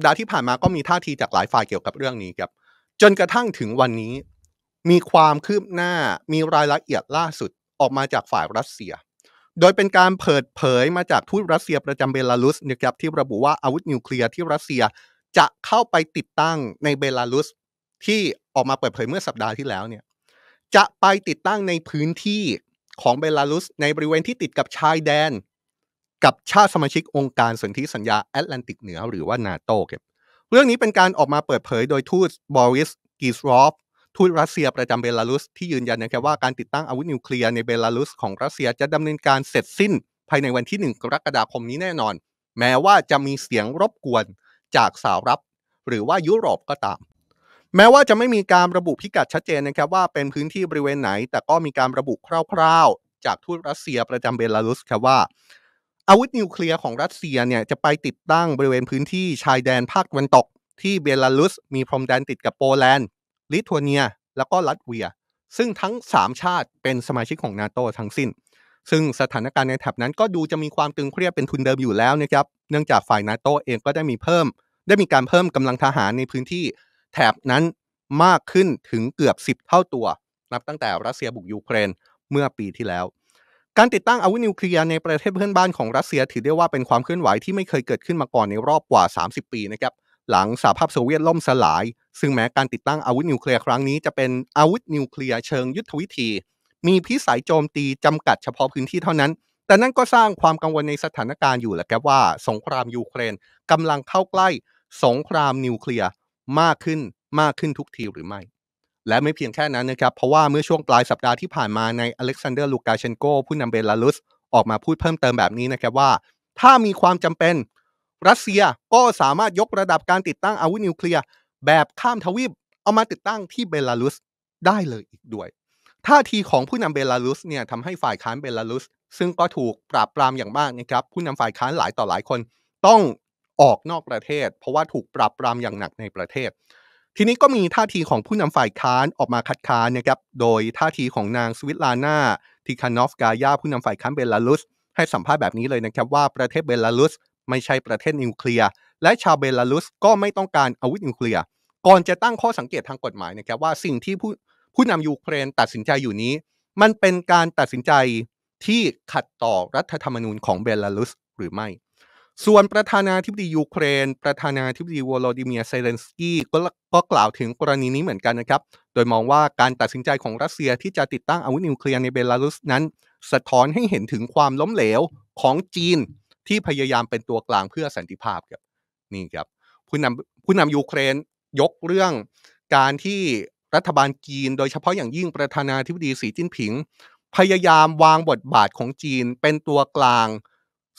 ปดาห์ที่ผ่านมาก็มีท่าทีจากหลายฝ่ายเกี่ยวกับเรื่องนี้ครับจนกระทั่งถึงวันนี้มีความคืบหน้ามีรายละเอียดล่าสุดออกมาจากฝ่ายรัสเซียโดยเป็นการเปิดเผยมาจากทูตรัสเซียประจำเบลารุสนะครับที่ระบุว่าอาวุธนิวเคลียร์ที่รัสเซียจะเข้าไปติดตั้งในเบลารุสที่ออกมาเปิดเผยเมื่อสัปดาห์ที่แล้วเนี่ยจะไปติดตั้งในพื้นที่ของเบลารุสในบริเวณที่ติดกับชายแดนกับชาติสมาชิกองค์การสนธิสัญญาแอตแลนติกเหนือหรือว่านาโตครับเรื่องนี้เป็นการออกมาเปิดเผยโดย ทูตบอริสกีสรอฟทูตรัสเซียประจำเบลารุส ที่ยืนยันนะครับว่าการติดตั้งอาวุธนิวเคลียร์ในเบลารุสของรัสเซียจะดำเนินการเสร็จสิ้น ภายในวันที่ 1 กรกฎาคมนี้แน่นอน แม้ว่าจะมีเสียงรบกวนจากสวรับหรือว่ายุโรปก็ตามแม้ว่าจะไม่มีการระบุพิกัดชัดเจนนะครับว่าเป็นพื้นที่บริเวณไหน แต่ก็มีการระบุคร่าวๆ จากทูตรัสเซียประจำเบลารุสครับว่าอาวุธนิวเคลียร์ของรัสเซียเนี่ยจะไปติดตั้งบริเวณพื้นที่ชายแดนภาคตะวันตก ที่เบลารุสมีพรมแดนติดกับโปแลนด์ ลิทัวเนีย แล้วก็ลัตเวีย ซึ่งทั้ง 3 ชาติเป็นสมาชิกของนาโตทั้งสิน้น ซึ่งสถานการณ์ในแถบนั้นก็ดูจะมีความตึงเครียดเป็นทุนเดิมอยู่แล้วนะครับเนื่องจากฝ่ายนาโตเองก็ได้มีเพิ่ม ได้มีการเพิ่มกำลังทหารในพื้นที่แถบนั้นมากขึ้นถึงเกือบ10เท่าตัวนับตั้งแต่รัสเซียบุกยูเครนเมื่อปีที่แล้วการติดตั้งอาวุธนิวเคลียร์ในประเทศเพื่อนบ้านของรัสเซีย ถือได้ว่าเป็นความเคลื่อนไหวที่ไม่เคยเกิดขึ้นมาก่อนในรอบกว่า 30 ปีนะครับหลังสหภาพโซเวียตล่มสลาย ซึ่งแม้การติดตั้งอาวุธนิวเคลียร์ครั้งนี้จะเป็นอาวุธนิวเคลียร์เชิงยุทธวิธี มีพิสัยโจมตีจำกัดเฉพาะพื้นที่เท่านั้น แต่นั่นก็สร้างความกังวลในสถานการณ์อยู่แหละครับว่า สงครามยูเครนกำลังเข้าใกล้ สงครามนิวเคลียร์มากขึ้นมากขึ้นทุกทีหรือไม่และไม่เพียงแค่นั้นนะครับ เพราะว่าเมื่อช่วงปลายสัปดาห์ที่ผ่านมาในอเล็กซานเดอร์ลูกาเชนโก ผู้นำเบลารุส ออกมาพูดเพิ่มเติมแบบนี้นะครับว่า ถ้ามีความจำเป็นรัสเซียก็สามารถยกระดับการติดตั้งอาวุธนิวเคลียร์ แบบข้ามทวีปเอามาติดตั้งที่เบลารุสได้เลยอีกด้วยท่าทีของผู้นำเบลารุสเนี่ยทำให้ฝ่ายค้านเบลารุสซึ่งก็ถูกปราบปรามอย่างมากนะครับผู้นำฝ่ายค้านหลายต่อหลายคน ต้องออกนอกประเทศ เพราะว่าถูกปราบปรามอย่างหนักในประเทศทีนี้ก็มีท่าทีของผู้นำฝ่ายค้านออกมาคัดค้านนะครับ โดยท่าทีของนางสวิตลาน่าทิคานอฟกายาผู้นำฝ่ายค้านเบลารุส ให้สัมภาษณ์แบบนี้เลยนะครับ ว่าประเทศเบลารุสไม่ใช่ประเทศนิวเคลียร์และชาวเบลารุสก็ไม่ต้องการอาวุธนิวเคลียร์ก่อนจะตั้งข้อสังเกตทางกฎหมายนะครับว่าสิ่งที่ผู้ผู้นำยูเครนตัดสินใจอยู่นี้ มันเป็นการตัดสินใจที่ขัดต่อรัฐธรรมนูญของเบลารุสหรือไม่ส่วนประธานาธิบดียูเครน ประธานาธิบดีวโลดิเมียเซเลนสกี้ก็กล่าวถึงกรณีนี้เหมือนกันนะครับ โดยมองว่าการตัดสินใจของรัสเซียที่จะติดตั้งอาวุธนิวเคลียร์ในเบลารุสนั้น สะท้อนให้เห็นถึงความล้มเหลวของจีนที่พยายามเป็นตัวกลางเพื่อสันติภาพครับนี่ครับผู้นำผู้นำยูเครนยกเรื่องการที่รัฐบาลจีน โดยเฉพาะอย่างยิ่งประธานาธิบดีสีจิ้นผิงพยายามวางบทบาทของจีนเป็นตัวกลาง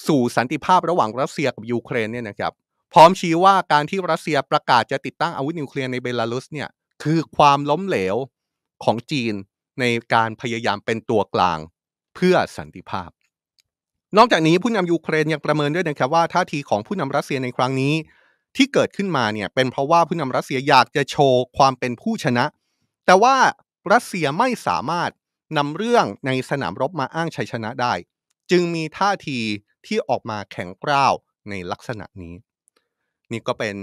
สู่สันติภาพระหว่างรัสเซียกับยูเครนเนี่ยนะครับ พร้อมชี้ว่าการที่รัสเซียประกาศจะติดตั้งอาวุธนิวเคลียร์ในเบลารุสเนี่ย คือความล้มเหลวของจีนในการพยายามเป็นตัวกลางเพื่อสันติภาพ นอกจากนี้ผู้นำยูเครนยังประเมินด้วยนะครับว่าท่าทีของผู้นำรัสเซียในครั้งนี้ที่เกิดขึ้นมาเนี่ยเป็นเพราะว่าผู้นำรัสเซียอยากจะโชว์ความเป็นผู้ชนะ แต่ว่ารัสเซียไม่สามารถนำเรื่องในสนามรบมาอ้างชัยชนะได้ จึงมีท่าทีที่ออกมาแข็งกร้าวในลักษณะนี้ นี่ก็เป็น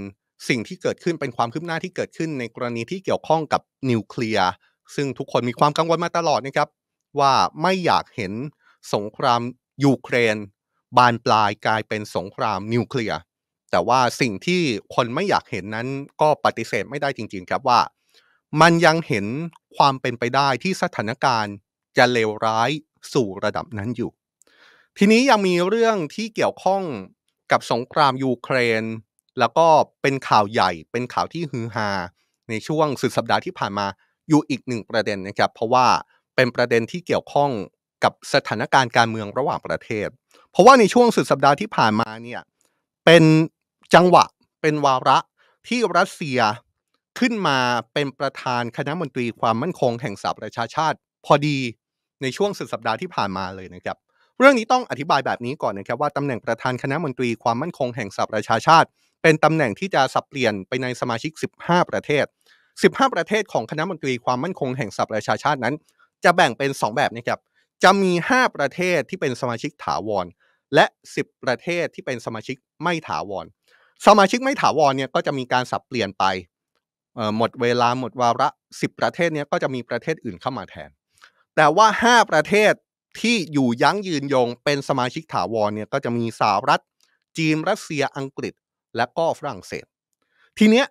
สิ่งที่เกิดขึ้นเป็นความคืบหน้าที่เกิดขึ้นในกรณีที่เกี่ยวข้องกับนิวเคลียร์ซึ่งทุกคนมีความกังวลมาตลอดนะครับ ว่าไม่อยากเห็นสงครามยูเครน บานปลายกลายเป็นสงครามนิวเคลียร์แต่ว่าสิ่งที่คนไม่อยากเห็นนั้นก็ปฏิเสธไม่ได้จริง ๆ ครับว่า มันยังเห็นความเป็นไปได้ที่สถานการณ์จะเลวร้ายสู่ระดับนั้นอยู่ทีนี้ยังมีเรื่องที่เกี่ยวข้องกับสงครามยูเครน แล้วก็เป็นข่าวใหญ่ เป็นข่าวที่ฮือฮาในช่วงสุดสัปดาห์ที่ผ่านมาอยู่อีกหนึ่งประเด็นนะครับเพราะว่าเป็นประเด็นที่เกี่ยวข้องกับสถานการณ์การเมืองระหว่างประเทศ เพราะว่าในช่วงสุดสัปดาห์ที่ผ่านมาเนี่ยเป็นจังหวะเป็นวาระที่รัสเซียขึ้นมาเป็นประธานคณะมนตรีความมั่นคงแห่งสหประชาชาติ พอดีในช่วงสุดสัปดาห์ที่ผ่านมาเลยนะครับเรื่องนี้ต้องอธิบายแบบนี้ก่อนนะครับว่าตำแหน่งประธานคณะมนตรีความมั่นคงแห่งสหประชาชาติ เป็นตำแหน่งที่จะสับเปลี่ยนไปในสมาชิก 15 ประเทศ 15 ประเทศของคณะมนตรีความมั่นคงแห่งสหประชาชาตินั้น จะแบ่งเป็น 2 แบบนะครับจะมี 5 ประเทศที่เป็นสมาชิกถาวร และ 10 ประเทศที่เป็นสมาชิกไม่ถาวร สมาชิกไม่ถาวรเนี่ยก็จะมีการสับเปลี่ยนไปหมดเวลาหมดวาระ 10 ประเทศเนี่ยก็จะมีประเทศอื่นเข้ามาแทน แต่ว่า 5 ประเทศที่อยู่ยั้งยืนยงเป็นสมาชิกถาวรเนี่ยก็จะมีสหรัฐ จีนรัสเซียอังกฤษและก็ฝรั่งเศส ทีเนี้ย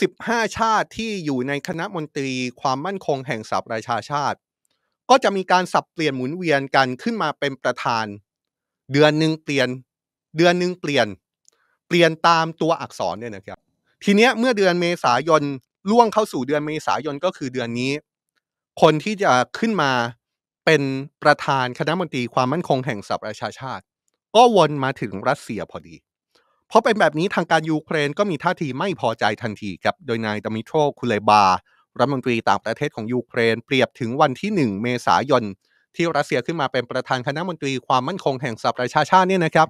15 ชาติที่อยู่ในคณะมนตรีความมั่นคงแห่งสหประชาชาติก็จะมีการสับเปลี่ยนหมุนเวียนกันขึ้นมาเป็นประธาน เดือนหนึ่งเปลี่ยน เดือนหนึ่งเปลี่ยน เปลี่ยนตามตัวอักษรเนี่ยนะครับทีเนี้ยเมื่อเดือนเมษายนล่วงเข้าสู่เดือนเมษายนก็คือเดือนนี้ คนที่จะขึ้นมาเป็นประธานคณะมนตรีความมั่นคงแห่งสหประชาชาติ ก็วนมาถึงรัสเซียพอดีเพราะเป็นแบบนี้ทางการยูเครนก็มีท่าทีไม่พอใจทันทีครับโดยนายดมิโตรคุเลบา รัฐมนตรีต่างประเทศของยูเครนเปรียบถึงวันที่ 1 เมษายนที่รัสเซียขึ้นมาเป็นประธานคณะมนตรีความมั่นคงแห่งสหประชาชาติเนี่ยนะครับ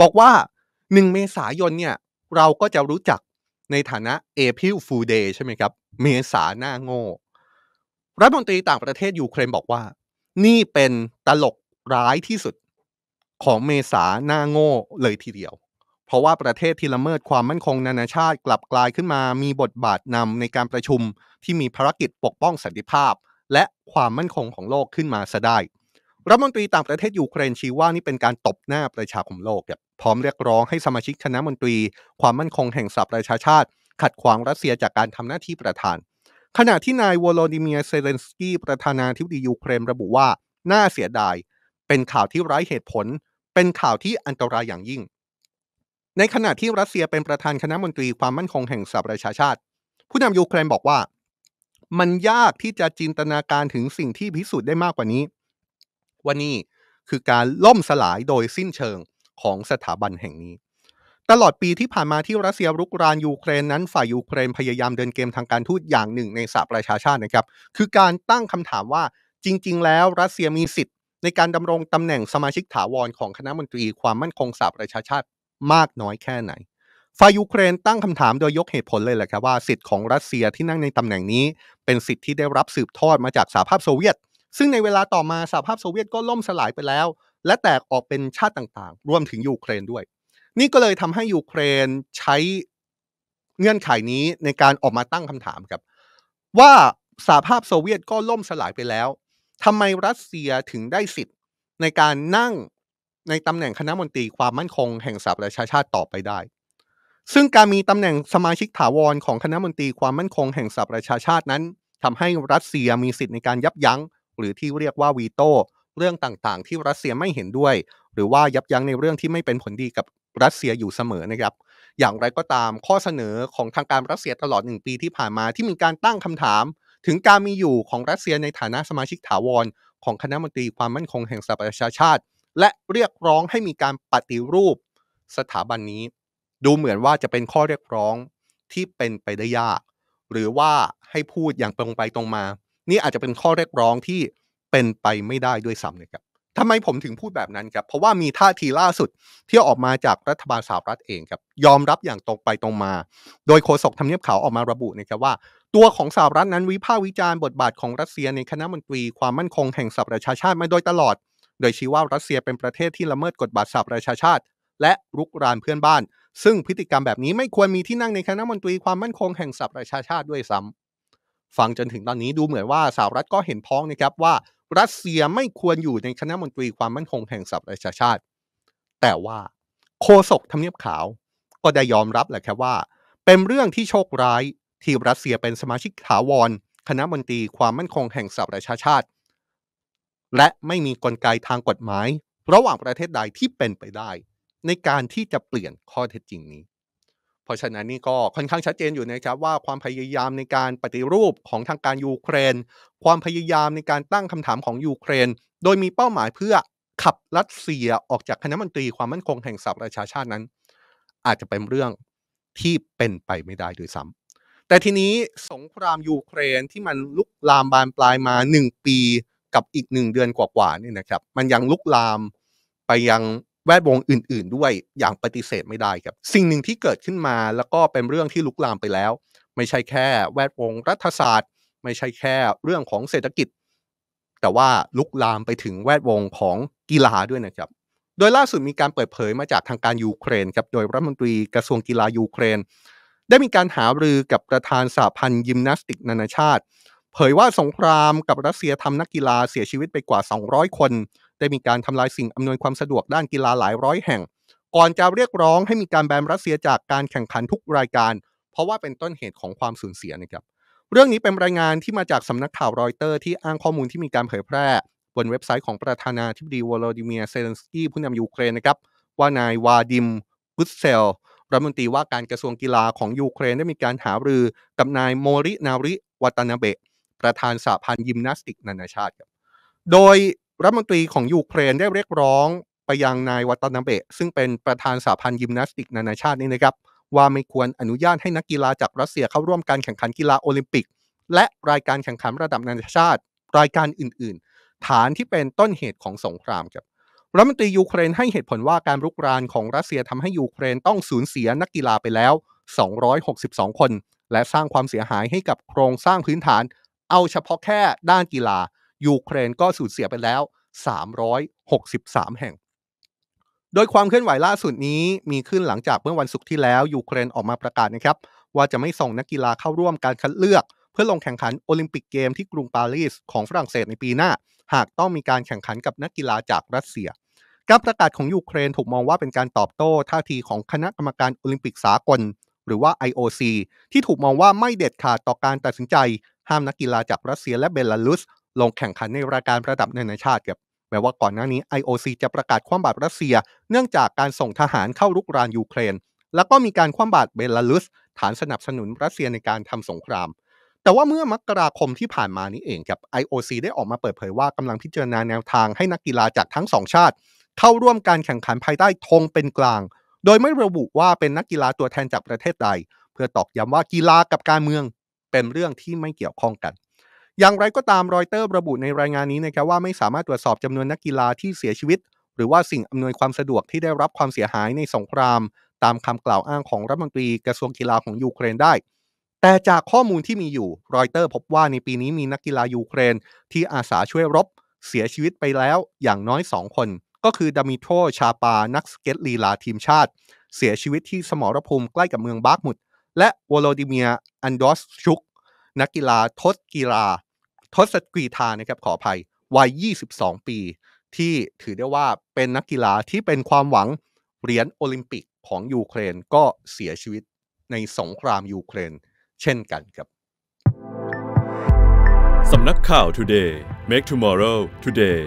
บอกว่า1เมษายนเนี่ยเราก็จะรู้จักในฐานะเอพิลฟูเดย์ใช่ไหมครับเมษาหน้าโง่รัฐมนตรีต่างประเทศยูเครนบอกว่านี่เป็นตลกร้ายที่สุดของเมษาหน้าโง่เลยทีเดียว เพราะว่าประเทศที่ละเมิดความมั่นคงนานาชาติกลับกลายขึ้นมา มีบทบาทนำในการประชุมที่มีภารกิจปกป้องสันติภาพ และความมั่นคงของโลกขึ้นมาซะได้ รัฐมนตรีต่างประเทศยูเครนชี้ว่านี่เป็นการตบหน้าประชาคมโลกบพร้อมเรียกร้องให้สมาชิกคณะมนตรี ความมั่นคงแห่งสหประชาชาติ ขัดขวางรัสเซียจากการทำหน้าที่ประธานขณะที่นายวโลดิเมียเซเลนสกี้ประธานาธิบดียูเครนระบุว่า น่าเสียดายเป็นข่าวที่ไร้เหตุผลเป็นข่าวที่อันตรายอย่างยิ่ง ในขณะที่รัสเซียเป็นประธานคณะมนตรีความมั่นคงแห่งสหประชาชาติ ผู้นำยูเครนบอกว่า มันยากที่จะจินตนาการถึงสิ่งที่พิสูจน์ได้มากกว่านี้ วันนี้คือการล่มสลายโดยสิ้นเชิงของสถาบันแห่งนี้ตลอดปีที่ผ่านมาที่รัสเซียรุกรานยูเครนนั้น ฝ่ายยูเครนพยายามเดินเกมทางการทูตอย่างหนึ่งในสหประชาชาตินะครับคือการตั้งคำถามว่าจริงๆ แล้วรัสเซียมีสิทธิ์ในการดำรงตำแหน่งสมาชิกถาวรของคณะมนตรีความมั่นคงสหประชาชาติมากน้อยแค่ไหน ฝ่ายยูเครนตั้งคำถามโดยยกเหตุผลเลยแหละครับว่าสิทธิ์ของรัสเซียที่นั่งในตำแหน่งนี้เป็นสิทธิ์ที่ได้รับสืบทอดมาจากสหภาพโซเวียต ซึ่งในเวลาต่อมาสหภาพโซเวียตก็ล่มสลายไปแล้ว และแตกออกเป็นชาติต่างๆ รวมถึงยูเครนด้วยนี่ก็เลยทำให้ยูเครนใช้เงื่อนไขนี้ในการออกมาตั้งคำถามครับ ว่าสหภาพ โซเวียตก็ล่มสลายไปแล้วทำไมรัสเซียถึงได้สิทธิ์ ในการนั่งในตำแหน่งคณะมนตรีความมั่นคงแห่งสหประชาชาติต่อไปได้ ซึ่งการมีตำแหน่งสมาชิกถาวรของคณะมนตรีความมั่นคงแห่งสหประชาชาตินั้นทำให้รัสเซียมีสิทธิ์ในการยับยั้งหรือที่เรียกว่าวีโต้เรื่องต่างๆ ที่รัสเซียไม่เห็นด้วย หรือว่ายับยั้งในเรื่องที่ไม่เป็นผลดีกับรัสเซียอยู่เสมอนะครับ อย่างไรก็ตาม ข้อเสนอของทางการรัสเซียตลอดหนึ่งปีที่ผ่านมาที่มีการตั้งคำถาม ถึงการมีอยู่ของรัสเซียในฐานะสมาชิกถาวรของคณะมนตรีความมั่นคงแห่งสหประชาชาติ และเรียกร้องให้มีการปฏิรูปสถาบันนี้ ดูเหมือนว่าจะเป็นข้อเรียกร้องที่เป็นไปได้ยาก หรือว่าให้พูดอย่างตรงไปตรงมา นี่อาจจะเป็นข้อเรียกร้องที่เป็นไปไม่ได้ด้วยซ้ำนะครับทำไมผมถึงพูดแบบนั้นครับ เพราะว่ามีท่าทีล่าสุดที่ออกมาจากรัฐบาลสหรัฐเองครับยอมรับอย่างตรงไปตรงมา โดยโฆษกทำเนียบขาวออกมาระบุนะครับว่าตัวของสหรัฐนั้นวิพากษ์วิจารณ์บทบาทของรัสเซียในคณะมนตรี ความมั่นคงแห่งสหประชาชาติมาโดยตลอด โดยชี้ว่ารัสเซียเป็นประเทศที่ละเมิดกฎบัตรสหประชาชาติ และรุกรานเพื่อนบ้าน ซึ่งพฤติกรรมแบบนี้ไม่ควรมีที่นั่งในคณะมนตรีความมั่นคงแห่งสหประชาชาติด้วยซ้ำฟังจนถึงตอนนี้ดูเหมือนว่าสหรัฐก็เห็นพ้องนะครับว่ารัสเซียไม่ควรอยู่ในคณะมนตรีความมั่นคงแห่งสหประชาชาติ แต่ว่าโคศกทำเนียบขาว ก็ได้ยอมรับแหละครับว่า เป็นเรื่องที่โชคร้าย ที่รัสเซียเป็นสมาชิกถาวร คณะมนตรีความมั่นคงแห่งสหประชาชาติ และไม่มีกลไกทางกฎหมาย ระหว่างประเทศใดที่เป็นไปได้ ในการที่จะเปลี่ยนข้อเท็จจริงนี้เพราะฉะนั้นนี่ก็ค่อนข้างชัดเจนอยู่นะครับว่า ความพยายามในการปฏิรูปของทางการยูเครน ความพยายามในการตั้งคำถามของยูเครน โดยมีเป้าหมายเพื่อขับรัสเซียออกจากคณะมนตรี ความมั่นคงแห่งสหประชาชาตินั้น อาจจะเป็นเรื่องที่เป็นไปไม่ได้ด้วยซ้ำ แต่ทีนี้สงครามยูเครนที่มันลุกลามบานปลายมา 1 ปีกับอีก 1 เดือนกว่าๆนี่นะครับมันยังลุกลามไปยังแวดวงอื่นๆด้วยอย่างปฏิเสธไม่ได้ครับ สิ่งหนึ่งที่เกิดขึ้นมาแล้วก็เป็นเรื่องที่ลุกลามไปแล้ว ไม่ใช่แค่แวดวงรัฐศาสตร์ ไม่ใช่แค่เรื่องของเศรษฐกิจ แต่ว่าลุกลามไปถึงแวดวงของกีฬาด้วยนะครับโดยล่าสุดมีการเปิดเผยมาจากทางการยูเครนครับโดยรัฐมนตรีกระทรวงกีฬายูเครน ได้มีการหารือกับประธานสหพันธ์ยิมนาสติกนานาชาติ เผยว่าสงครามกับรัสเซียทำนักกีฬาเสียชีวิตไปกว่า 200 คนได้มีการทำลายสิ่งอำนวยความสะดวกด้านกีฬาหลายร้อยแห่ง ก่อนจะเรียกร้องให้มีการแบนรัสเซียจากการแข่งขันทุกรายการ เพราะว่าเป็นต้นเหตุของความสูญเสียนะครับ เรื่องนี้เป็นรายงานที่มาจากสำนักข่าวรอยเตอร์ ที่อ้างข้อมูลที่มีการเผยแพร่ บนเว็บไซต์ของประธานาธิบดีวลาดิเมียร์เซเลนสกี้ผู้นำยูเครนนะครับว่านายวาดิมกุสเซลรัฐมนตรีว่าการกระทรวงกีฬาของยูเครนได้มีการหารือกับนายโมรินาริวัตนาเบะประธานสหพันธ์ยิมนาสติกนานาชาติครับโดยรัฐมนตรีของ ยูเครนได้เรียกร้องไปยังนายวัตนาเบะ ซึ่งเป็นประธานสาพันธ์ยิมนาสติก นานาชาตินี่นะครับ ว่าไม่ควรอนุญาตให้นักกีฬาจากรัสเซียเข้าร่วมการแข่งขันกีฬาโอลิมปิก และรายการแข่งขันระดับนานาชาติ รายการอื่นๆ ฐานที่เป็นต้นเหตุของสงครามครับรัฐมนตรียูเครนให้เหตุผลว่าการรุกรานของรัสเซียทำให้ยูเครนต้องสูญเสียนักกีฬาไปแล้ว 262 คน และสร้างความเสียหายให้กับโครงสร้างพื้นฐาน เอาเฉพาะแค่ด้านกีฬายูเครนก็สูญเสียไปแล้ว 363 แห่ง โดยความเคลื่อนไหวล่าสุดนี้มีขึ้นหลังจากเมื่อวันศุกร์ที่แล้ว ยูเครนออกมาประกาศนะครับ ว่าจะไม่ส่งนักกีฬาเข้าร่วมการคัดเลือก เพื่อลงแข่งขันโอลิมปิกเกมที่กรุงปารีส ของฝรั่งเศสในปีหน้า หากต้องมีการแข่งขันกับนักกีฬาจากรัสเซีย การประกาศของยูเครนถูกมองว่าเป็นการตอบโต้ท่าทีของคณะกรรมการโอลิมปิกสากล หรือว่า IOC ที่ถูกมองว่าไม่เด็ดขาดต่อการตัดสินใจห้ามนักกีฬาจากรัสเซีย และเบลารุสลงแข่งขันในรายการระดับนานาชาติครับแม้ว่าก่อนหน้านี้ IOC จะประกาศคว่ำบาตรรัสเซียเนื่องจากการส่งทหารเข้ารุกรานยูเครนแล้วก็มีการคว่ำบาตรเบลารุส ฐานสนับสนุนรัสเซียในการทำสงคราม แต่ว่าเมื่อมกราคมที่ผ่านมานี้เองครับ IOC ได้ออกมาเปิดเผยว่ากำลังพิจารณาแนวทางให้นักกีฬาจากทั้งสองชาติ เข้าร่วมการแข่งขันภายใต้ธงเป็นกลาง โดยไม่ระบุว่าเป็นนักกีฬาตัวแทนจากประเทศใดเพื่อตอกย้ำว่ากีฬากับการเมือง เป็นเรื่องที่ไม่เกี่ยวข้องกันอย่างไรก็ตามรอยเตอร์ระบุในรายงานนี้นะครับว่าไม่สามารถตรวจสอบจำนวนนักกีฬาที่เสียชีวิต หรือว่าสิ่งอำนวยความสะดวกที่ได้รับความเสียหายในสงคราม ตามคำกล่าวอ้างของรัฐมนตรีกระทรวงกีฬาของยูเครนได้ แต่จากข้อมูลที่มีอยู่รอยเตอร์พบว่าในปีนี้มีนักกีฬายูเครน ที่อาสาช่วยรบเสียชีวิตไปแล้วอย่างน้อย 2 คน ก็คือดามิโทชาปานักสเก็ตลีลาทีมชาติ เสียชีวิตที่สมรภูมิใกล้กับเมืองบาร์กมุดและวโลดิเมียอันดอสชุกนักกีฬาทศกีฬาทศกรีธานะครับขออภัยวัย 22 ปี ที่ถือได้ว่าเป็นนักกีฬาที่เป็นความหวัง เหรียญโอลิมปิกของยูเครนก็เสียชีวิตในสงครามยูเครน เช่นกันครับ สำนักข่าว Today Make Tomorrow Today